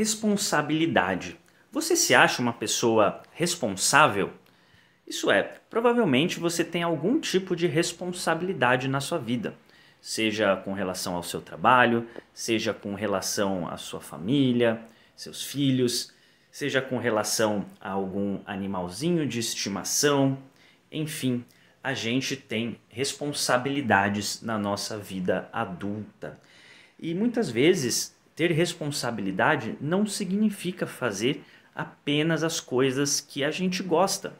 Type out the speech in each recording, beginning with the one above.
Responsabilidade. Você se acha uma pessoa responsável? Isso é, provavelmente você tem algum tipo de responsabilidade na sua vida, seja com relação ao seu trabalho, seja com relação à sua família, seus filhos, seja com relação a algum animalzinho de estimação, enfim, a gente tem responsabilidades na nossa vida adulta. E muitas vezes ter responsabilidade não significa fazer apenas as coisas que a gente gosta.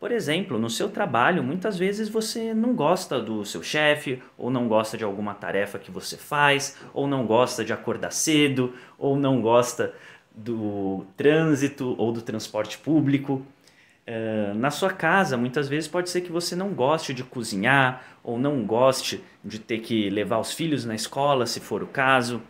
Por exemplo, no seu trabalho, muitas vezes você não gosta do seu chefe, ou não gosta de alguma tarefa que você faz, ou não gosta de acordar cedo, ou não gosta do trânsito ou do transporte público. Eh, na sua casa, muitas vezes pode ser que você não goste de cozinhar, ou não goste de ter que levar os filhos na escola, se for o caso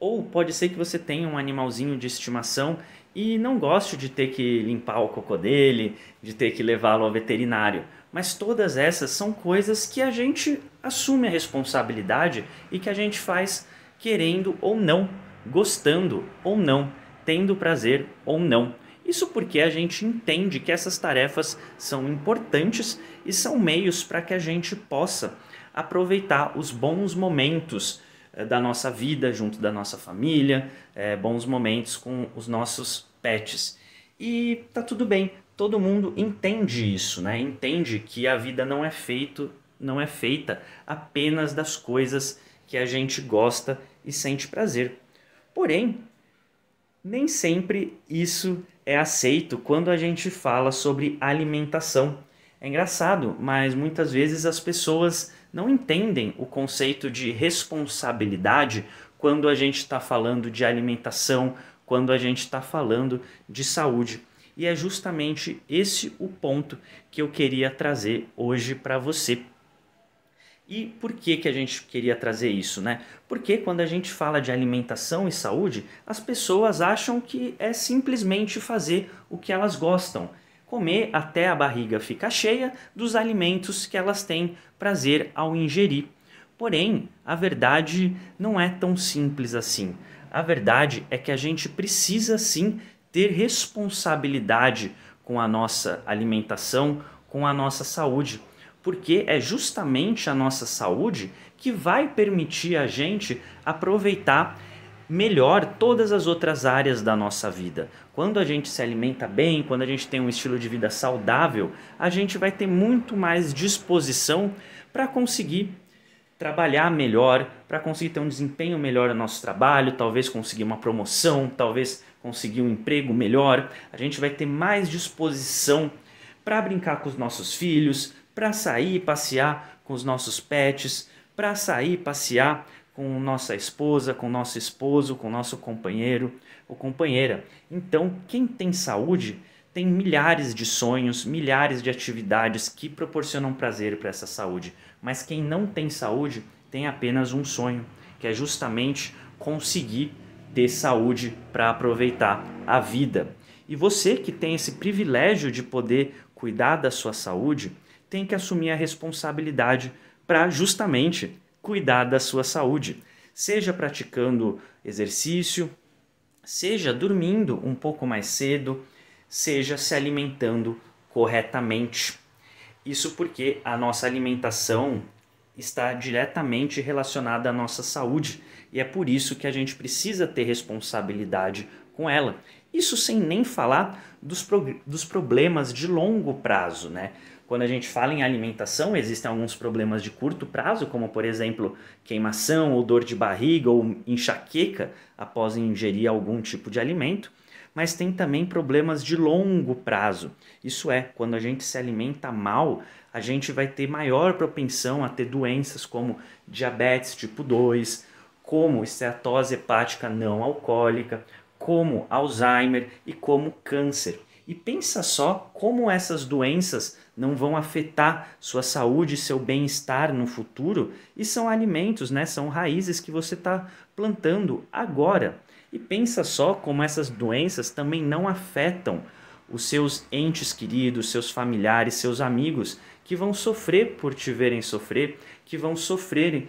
ou pode ser que você tenha um animalzinho de estimação e não goste de ter que limpar o cocô dele, de ter que levá-lo ao veterinário. Mas todas essas são coisas que a gente assume a responsabilidade e que a gente faz querendo ou não, gostando ou não, tendo prazer ou não. Isso porque a gente entende que essas tarefas são importantes e são meios para que a gente possa aproveitar os bons momentos eh, da nossa vida junto da nossa família, é, bons momentos com os nossos pets. E tá tudo bem, todo mundo entende isso, né? Entende que a vida não é feito, não é feita apenas das coisas que a gente gosta e sente prazer. Porém, nem sempre isso é aceito quando a gente fala sobre alimentação. É engraçado, mas muitas vezes as pessoas não entendem o conceito de responsabilidade quando a gente está falando de alimentação, quando a gente está falando de saúde. E é justamente esse o ponto que eu queria trazer hoje para você. E por que, que a gente queria trazer isso, né? Porque quando a gente fala de alimentação e saúde, as pessoas acham que é simplesmente fazer o que elas gostam, comer até a barriga ficar cheia dos alimentos que elas têm prazer ao ingerir. Porém, a verdade não é tão simples assim. A verdade é que a gente precisa sim ter responsabilidade com a nossa alimentação, com a nossa saúde, porque é justamente a nossa saúde que vai permitir a gente aproveitar melhor todas as outras áreas da nossa vida. Quando a gente se alimenta bem, quando a gente tem um estilo de vida saudável, a gente vai ter muito mais disposição para conseguir trabalhar melhor, para conseguir ter um desempenho melhor no nosso trabalho, talvez conseguir uma promoção, talvez conseguir um emprego melhor. A gente vai ter mais disposição para brincar com os nossos filhos, para sair passear com os nossos pets, para sair passear com nossa esposa, com nosso esposo, com nosso companheiro ou companheira. Então, quem tem saúde tem milhares de sonhos, milhares de atividades que proporcionam prazer para essa saúde. Mas quem não tem saúde tem apenas um sonho, que é justamente conseguir ter saúde para aproveitar a vida. E você que tem esse privilégio de poder cuidar da sua saúde, tem que assumir a responsabilidade para justamente cuidar da sua saúde, seja praticando exercício, seja dormindo um pouco mais cedo, seja se alimentando corretamente. Isso porque a nossa alimentação está diretamente relacionada à nossa saúde e é por isso que a gente precisa ter responsabilidade com ela. Isso sem nem falar dos, dos problemas de longo prazo, né? Quando a gente fala em alimentação, existem alguns problemas de curto prazo, como por exemplo queimação ou dor de barriga ou enxaqueca após ingerir algum tipo de alimento, mas tem também problemas de longo prazo. Isso é, quando a gente se alimenta mal, a gente vai ter maior propensão a ter doenças como diabetes tipo 2, como esteatose hepática não alcoólica, como Alzheimer e como câncer. E pensa só como essas doenças não vão afetar sua saúde, seu bem-estar no futuro, e são alimentos, né? São raízes que você está plantando agora. E pensa só como essas doenças também não afetam os seus entes queridos, seus familiares, seus amigos, que vão sofrer por te verem sofrer, que vão sofrer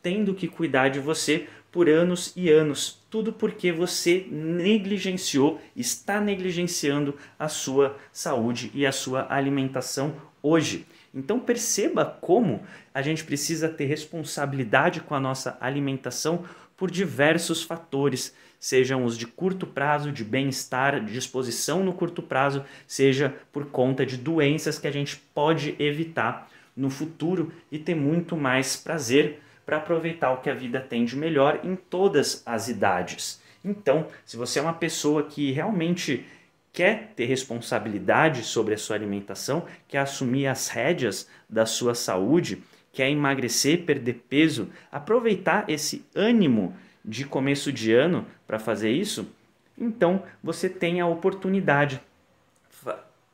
tendo que cuidar de você por anos e anos. Tudo porque você negligenciou, está negligenciando a sua saúde e a sua alimentação hoje. Então perceba como a gente precisa ter responsabilidade com a nossa alimentação por diversos fatores, sejam os de curto prazo, de bem-estar, de disposição no curto prazo, seja por conta de doenças que a gente pode evitar no futuro e ter muito mais prazer para aproveitar o que a vida tem de melhor em todas as idades. Então, se você é uma pessoa que realmente quer ter responsabilidade sobre a sua alimentação, quer assumir as rédeas da sua saúde, quer emagrecer, perder peso, aproveitar esse ânimo de começo de ano para fazer isso, então você tem a oportunidade.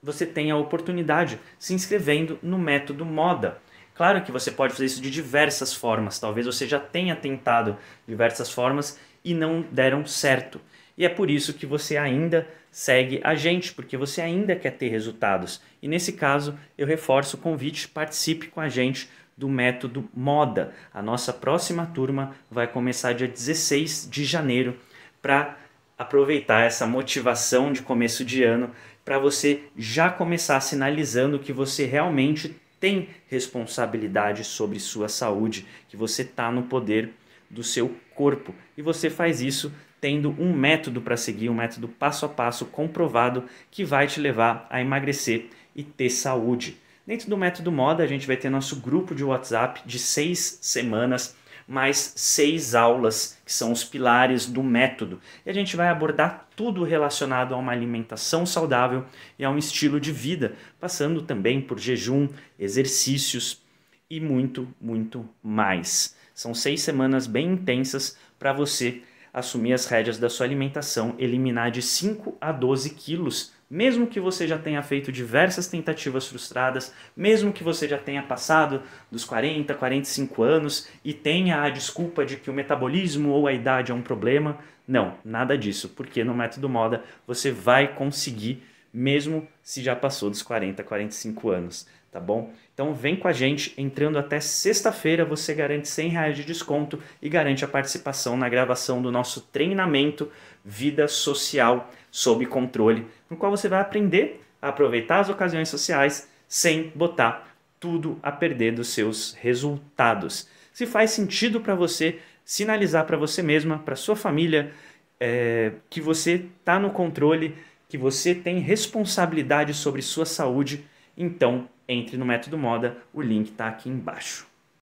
Você tem a oportunidade se inscrevendo no método moda Claro que você pode fazer isso de diversas formas, talvez você já tenha tentado diversas formas e não deram certo. E é por isso que você ainda segue a gente, porque você ainda quer ter resultados. E nesse caso, eu reforço o convite, participe com a gente do método Moda. A nossa próxima turma vai começar dia 16 de janeiro para aproveitar essa motivação de começo de ano para você já começar sinalizando que você realmente tem responsabilidade sobre sua saúde, que você está no poder do seu corpo. E você faz isso tendo um método para seguir, um método passo a passo comprovado que vai te levar a emagrecer e ter saúde. Dentro do método moda, a gente vai ter nosso grupo de WhatsApp de seis semanas mais seis aulas, que são os pilares do método. E a gente vai abordar tudo relacionado a uma alimentação saudável e a um estilo de vida, passando também por jejum, exercícios e muito, muito mais. São seis semanas bem intensas para você assumir as rédeas da sua alimentação, eliminar de 5 a 12 quilos mesmo que você já tenha feito diversas tentativas frustradas, mesmo que você já tenha passado dos 40, 45 anos e tenha a desculpa de que o metabolismo ou a idade é um problema, não, nada disso, porque no método moda você vai conseguir mesmo se já passou dos 40, 45 anos, tá bom? Então vem com a gente, entrando até sexta-feira você garante 100 reais de desconto e garante a participação na gravação do nosso treinamento vida social sob controle, no qual você vai aprender a aproveitar as ocasiões sociais sem botar tudo a perder dos seus resultados. Se faz sentido para você sinalizar para você mesma, para sua família, é, que você está no controle, que você tem responsabilidade sobre sua saúde, então entre no Método Moda, o link está aqui embaixo.